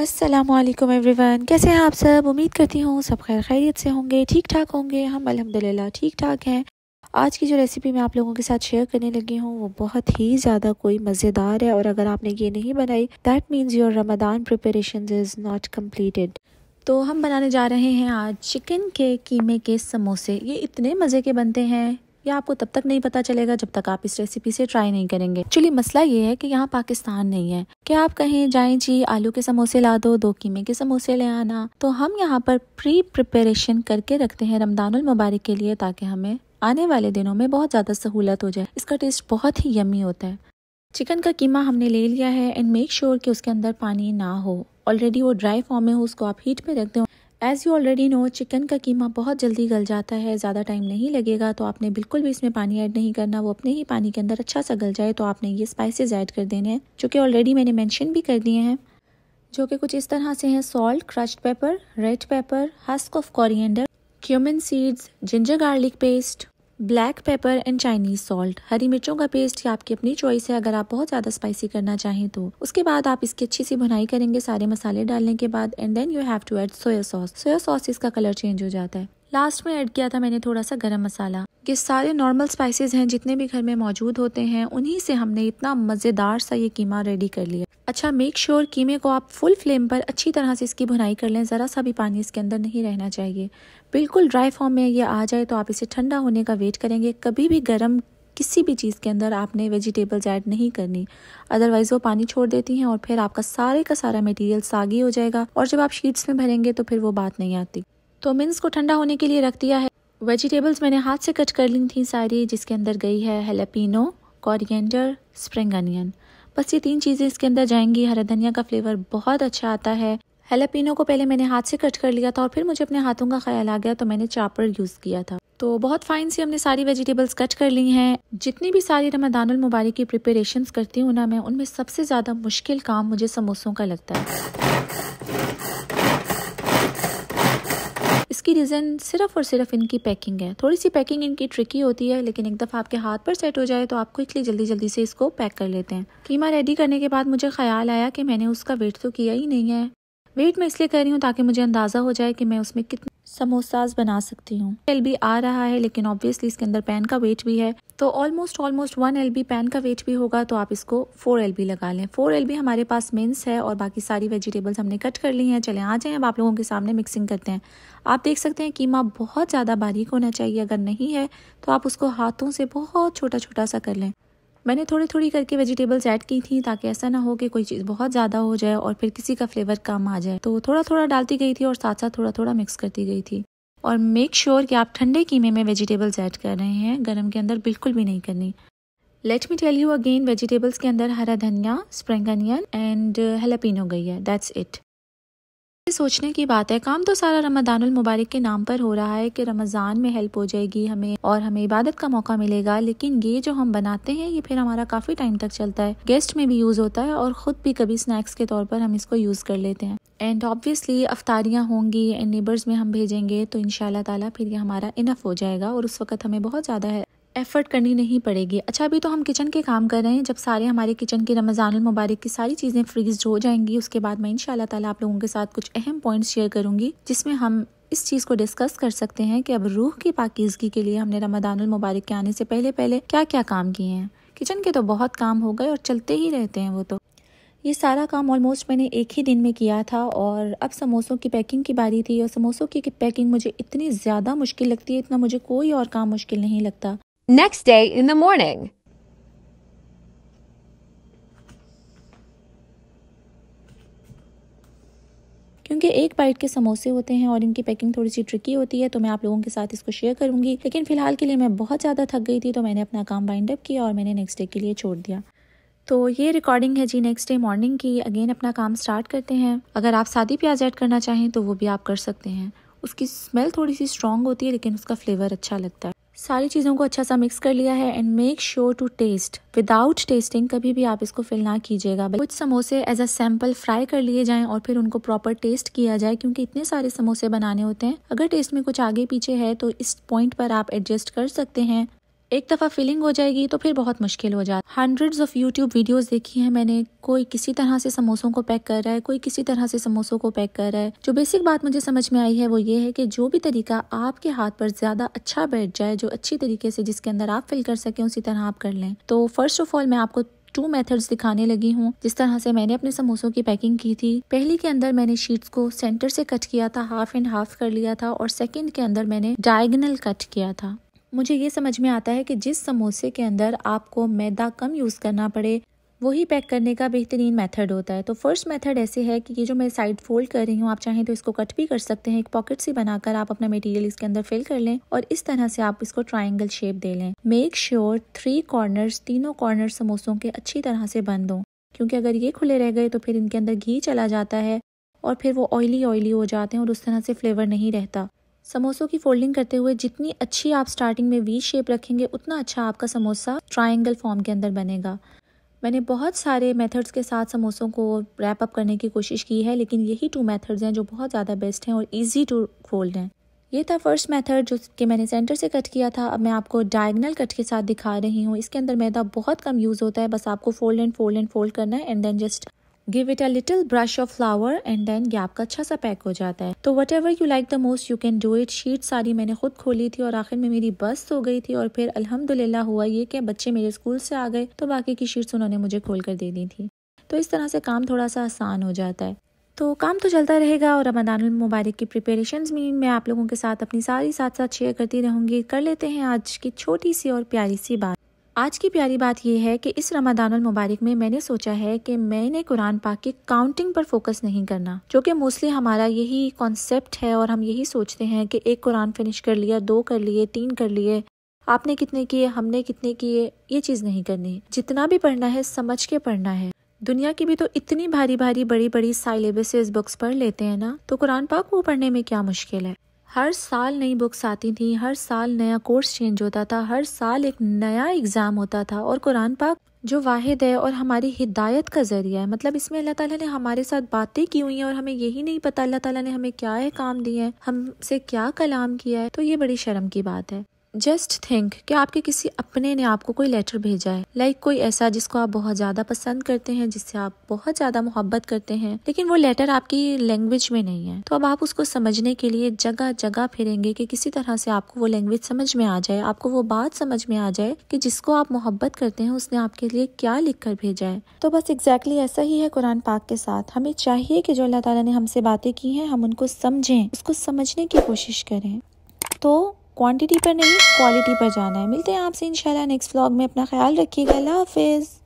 Aslam everyone कैसे हैं आप सब उम्मीद करती हूँ सब खैर खैरियत से होंगे ठीक ठाक होंगे हम अलहमदिल्ला ठीक ठाक हैं आज की जो रेसिपी मैं आप लोगों के साथ शेयर करने लगी हूँ वो बहुत ही ज़्यादा कोई मज़ेदार है और अगर आपने ये नहीं बनाई that means your Ramadan preparation is not completed तो हम बनाने जा रहे हैं आज चिकन के कीमे के समोसे ये इतने मज़े के बनते हैं यह आपको तब तक नहीं पता चलेगा जब तक आप इस रेसिपी से ट्राई नहीं करेंगे एक्चुअली मसला ये है कि यहाँ पाकिस्तान नहीं है क्या आप कहें जाए जी आलू के समोसे ला दो दो कीमे के समोसे ले आना तो हम यहाँ पर प्री प्रिपरेशन करके रखते हैं रमदान मुबारक के लिए ताकि हमें आने वाले दिनों में बहुत ज़्यादा सहूलत हो जाए इसका टेस्ट बहुत ही यमी होता है चिकन का कीमा हमने ले लिया है एंड मेक श्योर कि उसके अंदर पानी ना हो ऑलरेडी वो ड्राई फॉर्म में हो उसको आप हीट पे रख दें as you already know chicken का कीमा बहुत जल्दी गल जाता है ज़्यादा टाइम नहीं लगेगा तो आपने बिल्कुल भी इसमें पानी ऐड नहीं करना वो अपने ही पानी के अंदर अच्छा सा गल जाए तो आपने ये स्पाइसेस ऐड कर देने हैं जो कि ऑलरेडी मैंने मेंशन भी कर दिए हैं जो कि कुछ इस तरह से हैं salt crushed pepper red pepper husk of coriander cumin seeds ginger garlic paste black pepper and Chinese salt हरी मिर्चों का पेस्ट या आपकी अपनी चॉइस है अगर आप बहुत ज़्यादा स्पाइसी करना चाहें तो उसके बाद आप इसकी अच्छी सी भुनाई करेंगे सारे मसाले डालने के बाद and then you have to add soya sauce soya sauce इसका कलर चेंज हो जाता है लास्ट में ऐड किया था मैंने थोड़ा सा गरम मसाला ये सारे नॉर्मल स्पाइसेस हैं जितने भी घर में मौजूद होते हैं उन्हीं से हमने इतना मज़ेदार सा ये कीमा रेडी कर लिया अच्छा मेक श्योर sure कीमे को आप फुल फ्लेम पर अच्छी तरह से इसकी भुनाई कर लें ज़रा सा भी पानी इसके अंदर नहीं रहना चाहिए बिल्कुल ड्राई फॉर्म में ये आ जाए तो आप इसे ठंडा होने का वेट करेंगे कभी भी गर्म किसी भी चीज़ के अंदर आपने वेजिटेबल्स ऐड नहीं करनी अदरवाइज़ वो पानी छोड़ देती हैं और फिर आपका सारे का सारा मटेरियल सागी हो जाएगा और जब आप शीट्स में भरेंगे तो फिर वो बात नहीं आती तो मिन्स को ठंडा होने के लिए रख दिया है वेजिटेबल्स मैंने हाथ से कट कर ली थी सारी जिसके अंदर गई है हेलापिनो कॉरिएंडर स्प्रिंग अनियन बस ये तीन चीज़ें इसके अंदर जाएंगी हरा धनिया का फ्लेवर बहुत अच्छा आता है हेलापिनो को पहले मैंने हाथ से कट कर लिया था और फिर मुझे अपने हाथों का ख्याल आ गया तो मैंने चापर यूज़ किया था तो बहुत फाइन सी हमने सारी वेजिटेबल्स कट कर ली हैं जितनी भी सारी रमदानुल मुबारक की प्रिपरेशंस करती हूँ ना मैं उनमें सबसे ज़्यादा मुश्किल काम मुझे समोसों का लगता है इसकी रीज़न सिर्फ और सिर्फ इनकी पैकिंग है थोड़ी सी पैकिंग इनकी ट्रिकी होती है लेकिन एक दफ़ा आपके हाथ पर सेट हो जाए तो आप क्विकली जल्दी जल्दी से इसको पैक कर लेते हैं कीमा रेडी करने के बाद मुझे ख्याल आया कि मैंने उसका वेट तो किया ही नहीं है वेट मैं इसलिए कर रही हूँ ताकि मुझे अंदाज़ा हो जाए कि मैं उसमें कितना समोसाज बना सकती हूँ एल बी आ रहा है लेकिन ऑब्वियसली इसके अंदर पैन का वेट भी है तो almost almost one L B pan का वेट भी होगा तो आप इसको फोर एल बी लगा लें फोर एल बी हमारे पास मिन्स है और बाकी सारी वेजिटेबल्स हमने कट कर ली हैं चले आ जाएं अब आप लोगों के सामने मिक्सिंग करते हैं आप देख सकते हैं कीमा बहुत ज़्यादा बारीक होना चाहिए अगर नहीं है तो आप उसको हाथों से बहुत छोटा छोटा सा कर लें मैंने थोड़ी थोड़ी करके वेजिटेबल्स ऐड की थी ताकि ऐसा ना हो कि कोई चीज़ बहुत ज़्यादा हो जाए और फिर किसी का फ्लेवर कम आ जाए तो थोड़ा थोड़ा डालती गई थी और साथ साथ थोड़ा थोड़ा मिक्स करती गई थी और मेक श्योर sure कि आप ठंडे कीमे में वेजिटेबल्स ऐड कर रहे हैं गर्म के अंदर बिल्कुल भी नहीं करनी let me tell you again vegetables के अंदर हरा धनिया स्प्रिंग अनियन एंड हेलापिनो गई है दैट्स इट सोचने की बात है काम तो सारा रमदान मुबारक के नाम पर हो रहा है कि रमज़ान में हेल्प हो जाएगी हमें और हमें इबादत का मौका मिलेगा लेकिन ये जो हम बनाते हैं ये फिर हमारा काफ़ी टाइम तक चलता है गेस्ट में भी यूज़ होता है और ख़ुद भी कभी स्नैक्स के तौर पर हम इसको यूज़ कर लेते हैं एंड ऑब्वियसली अफतारियाँ होंगी एंड नेबर्स में हम भेजेंगे तो इनशाला फिर ये हमारा इनफ हो जाएगा और उस वक्त हमें बहुत ज़्यादा है एफ़र्ट करनी नहीं पड़ेगी अच्छा अभी तो हम किचन के काम कर रहे हैं जब सारे हमारे किचन के रमज़ान मुबारक की सारी चीज़ें फ्रीज हो जाएंगी उसके बाद मैं इन ताला आप लोगों के साथ कुछ अहम पॉइंट्स शेयर करूंगी जिसमें हम इस चीज़ को डिस्कस कर सकते हैं कि अब रूह की पाकिजगी के लिए हमने रमदान मुबारक के आने से पहले पहले क्या क्या काम किए हैं किचन के तो बहुत काम हो गए और चलते ही रहते हैं वो तो ये सारा काम ऑलमोस्ट मैंने एक ही दिन में किया था और अब समोसों की पैकिंग की बारी थी और समोसों की पैकिंग मुझे इतनी ज़्यादा मुश्किल लगती है इतना मुझे कोई और काम मुश्किल नहीं लगता next day in the morning. क्योंकि एक बाइट के समोसे होते हैं और इनकी पैकिंग थोड़ी सी ट्रिकी होती है तो मैं आप लोगों के साथ इसको शेयर करूंगी लेकिन फिलहाल के लिए मैं बहुत ज़्यादा थक गई थी तो मैंने अपना काम बाइंड अप किया और मैंने नेक्स्ट डे के लिए छोड़ दिया तो ये रिकॉर्डिंग है जी नेक्स्ट डे मॉर्निंग की अगेन अपना काम स्टार्ट करते हैं अगर आप सादी प्याज ऐड करना चाहें तो वो भी आप कर सकते हैं उसकी स्मेल थोड़ी सी स्ट्रॉन्ग होती है लेकिन उसका फ्लेवर अच्छा लगता है सारी चीज़ों को अच्छा सा मिक्स कर लिया है and make sure to taste without tasting कभी भी आप इसको फिल ना कीजिएगा कुछ समोसे एज अ सैम्पल फ्राई कर लिए जाएं और फिर उनको प्रॉपर टेस्ट किया जाए क्योंकि इतने सारे समोसे बनाने होते हैं अगर टेस्ट में कुछ आगे पीछे है तो इस पॉइंट पर आप एडजस्ट कर सकते हैं एक दफ़ा फीलिंग हो जाएगी तो फिर बहुत मुश्किल हो जाता है हंड्रेड्स ऑफ यूट्यूब वीडियोस देखी हैं मैंने कोई किसी तरह से समोसों को पैक कर रहा है कोई किसी तरह से समोसों को पैक कर रहा है जो बेसिक बात मुझे समझ में आई है वो ये है कि जो भी तरीका आपके हाथ पर ज़्यादा अच्छा बैठ जाए जो अच्छी तरीके से जिसके अंदर आप फिल कर सकें उसी तरह आप कर लें तो फर्स्ट ऑफ ऑल मैं आपको टू मेथड्स दिखाने लगी हूँ जिस तरह से मैंने अपने समोसों की पैकिंग की थी पहली के अंदर मैंने शीट्स को सेंटर से कट किया था हाफ एंड हाफ कर लिया था और सेकंड के अंदर मैंने डायगनल कट किया था मुझे ये समझ में आता है कि जिस समोसे के अंदर आपको मैदा कम यूज़ करना पड़े वही पैक करने का बेहतरीन मेथड होता है तो फर्स्ट मेथड ऐसे है कि ये जो मैं साइड फोल्ड कर रही हूँ आप चाहें तो इसको कट भी कर सकते हैं एक पॉकेट से बनाकर आप अपना मटेरियल इसके अंदर फिल कर लें और इस तरह से आप इसको ट्राइंगल शेप दे लें मेक श्योर थ्री कॉर्नर्स तीनों कॉर्नर समोसों के अच्छी तरह से बंद हों क्योंकि अगर ये खुले रह गए तो फिर इनके अंदर घी चला जाता है और फिर वो ऑयली ऑयली हो जाते हैं और उस तरह से फ्लेवर नहीं रहता समोसों की फोल्डिंग करते हुए जितनी अच्छी आप स्टार्टिंग में वी शेप रखेंगे उतना अच्छा आपका समोसा ट्राइंगल फॉर्म के अंदर बनेगा मैंने बहुत सारे मेथड्स के साथ समोसों को रैप अप करने की कोशिश की है लेकिन यही टू मेथड्स हैं जो बहुत ज़्यादा बेस्ट हैं और इजी टू फोल्ड हैं ये था फर्स्ट मेथड जो कि मैंने सेंटर से कट किया था अब मैं आपको डायगनल कट के साथ दिखा रही हूँ इसके अंदर मैदा बहुत कम यूज़ होता है बस आपको fold and fold and fold करना है and then just give it a little brush of flour and then ये आपका अच्छा सा पैक हो जाता है तो whatever you like the most you can do it sheet सारी मैंने खुद खोली थी और आखिर में मेरी बस हो गई थी और फिर अलहमदुल्ला हुआ ये कि बच्चे मेरे स्कूल से आ गए तो बाकी की शीट्स उन्होंने मुझे खोल कर दे दी थी तो इस तरह से काम थोड़ा सा आसान हो जाता है तो काम तो चलता रहेगा और रमदान मुबारक की प्रिपरेशन भी मैं आप लोगों के साथ अपनी सारी साथ साथ शेयर करती रहूँगी कर लेते हैं आज की छोटी सी और प्यारी सी बात आज की प्यारी बात यह है कि इस रमादान मुबारक में मैंने सोचा है कि मैंने कुरान पाक की काउंटिंग पर फोकस नहीं करना जो कि मोस्टली हमारा यही कॉन्सेप्ट है और हम यही सोचते हैं कि एक कुरान फिनिश कर लिया दो कर लिए तीन कर लिए आपने कितने किए हमने कितने किए ये चीज़ नहीं करनी जितना भी पढ़ना है समझ के पढ़ना है दुनिया की भी तो इतनी भारी भारी बड़ी बड़ी साइलेबस बुक्स पढ़ लेते हैं ना तो कुरान पाक को पढ़ने में क्या मुश्किल है हर साल नई बुक्स आती थी हर साल नया कोर्स चेंज होता था हर साल एक नया एग्ज़ाम होता था और कुरान पाक जो वाहिद है और हमारी हिदायत का ज़रिया है मतलब इसमें अल्लाह ताला ने हमारे साथ बातें की हुई हैं और हमें यही नहीं पता अल्लाह ताला ने हमें क्या है काम दिए हैं हमसे क्या कलाम किया है तो ये बड़ी शर्म की बात है जस्ट थिंक कि आपके किसी अपने ने आपको कोई लेटर भेजा है लाइक like कोई ऐसा जिसको आप बहुत ज़्यादा पसंद करते हैं जिससे आप बहुत ज़्यादा मोहब्बत करते हैं लेकिन वो लेटर आपकी लैंग्वेज में नहीं है तो अब आप उसको समझने के लिए जगह जगह फिरेंगे कि किसी तरह से आपको वो लैंग्वेज समझ में आ जाए आपको वो बात समझ में आ जाए कि जिसको आप मोहब्बत करते हैं उसने आपके लिए क्या लिख कर भेजा है तो बस एग्जैक्टली exactly ऐसा ही है कुरान पाक के साथ हमें चाहिए कि जो अल्लाह तला ने हमसे बातें की हैं हम उनको समझें उसको समझने की कोशिश करें तो क्वांटिटी पर नहीं क्वालिटी पर जाना है मिलते हैं आपसे इंशाल्लाह नेक्स्ट व्लॉग में अपना ख्याल रखिएगा अल्लाह हाफिज़